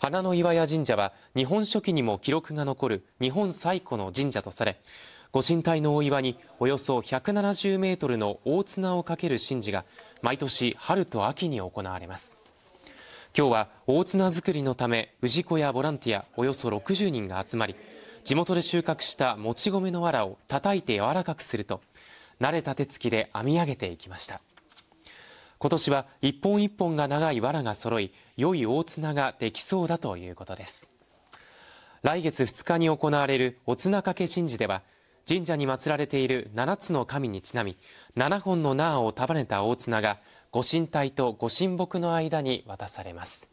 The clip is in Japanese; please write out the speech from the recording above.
花の岩屋神社は日本書紀にも記録が残る日本最古の神社とされ御神体のお岩におよそ170メートルの大綱をかける神事が毎年春と秋に行われます今日は大綱作りのため氏子やボランティアおよそ60人が集まり地元で収穫したもち米の藁を叩いて柔らかくすると慣れた手つきで編み上げていきました今年は一本一本が長い藁が揃い、良い大綱ができそうだということです。来月2日に行われるお綱掛け神事では、神社に祀られている7つの神にちなみ、7本の縄を束ねた大綱が、御神体と御神木の間に渡されます。